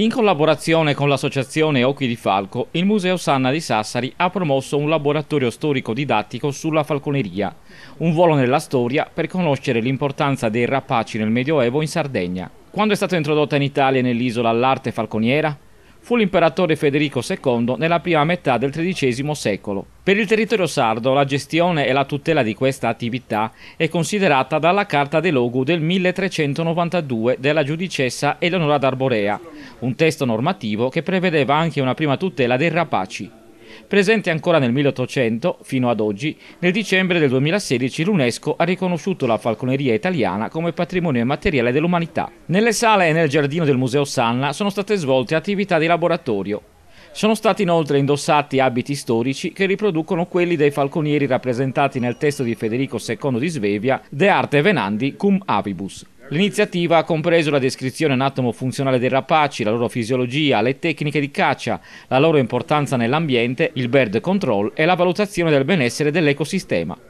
In collaborazione con l'associazione Occhi di Falco, il Museo Sanna di Sassari ha promosso un laboratorio storico-didattico sulla falconeria, un volo nella storia per conoscere l'importanza dei rapaci nel Medioevo in Sardegna. Quando è stata introdotta in Italia e nell'isola l'arte falconiera? Fu l'imperatore Federico II nella prima metà del XIII secolo. Per il territorio sardo la gestione e la tutela di questa attività è considerata dalla Carta dei Logu del 1392 della giudicessa Eleonora d'Arborea, un testo normativo che prevedeva anche una prima tutela dei rapaci. Presente ancora nel 1800, fino ad oggi, nel dicembre del 2016 l'UNESCO ha riconosciuto la falconeria italiana come patrimonio immateriale dell'umanità. Nelle sale e nel giardino del Museo Sanna sono state svolte attività di laboratorio, sono stati inoltre indossati abiti storici che riproducono quelli dei falconieri rappresentati nel testo di Federico II di Svevia, De Arte Venandi cum avibus. L'iniziativa ha compreso la descrizione anatomo funzionale dei rapaci, la loro fisiologia, le tecniche di caccia, la loro importanza nell'ambiente, il bird control e la valutazione del benessere dell'ecosistema.